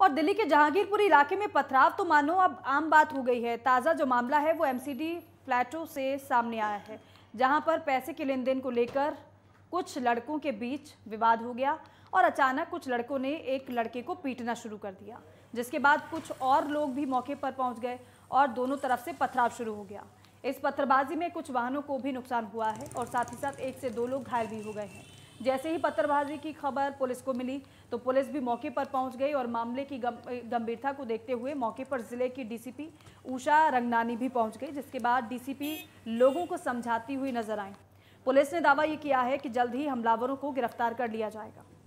और दिल्ली के जहांगीरपुरी इलाके में पथराव तो मानो अब आम बात हो गई है ताज़ा जो मामला है वो एमसीडी फ्लैटों से सामने आया है जहां पर पैसे के लेन देन को लेकर कुछ लड़कों के बीच विवाद हो गया और अचानक कुछ लड़कों ने एक लड़के को पीटना शुरू कर दिया जिसके बाद कुछ और लोग भी मौके पर पहुंच गए और दोनों तरफ से पथराव शुरू हो गया इस पत्थरबाजी में कुछ वाहनों को भी नुकसान हुआ है और साथ ही साथ एक से दो लोग घायल भी हो गए हैं जैसे ही पत्थरबाजी की खबर पुलिस को मिली तो पुलिस भी मौके पर पहुंच गई और मामले की गंभीरता को देखते हुए मौके पर जिले की डीसीपी उषा रंगनानी भी पहुंच गई जिसके बाद डीसीपी लोगों को समझाती हुई नजर आई पुलिस ने दावा ये किया है कि जल्द ही हमलावरों को गिरफ्तार कर लिया जाएगा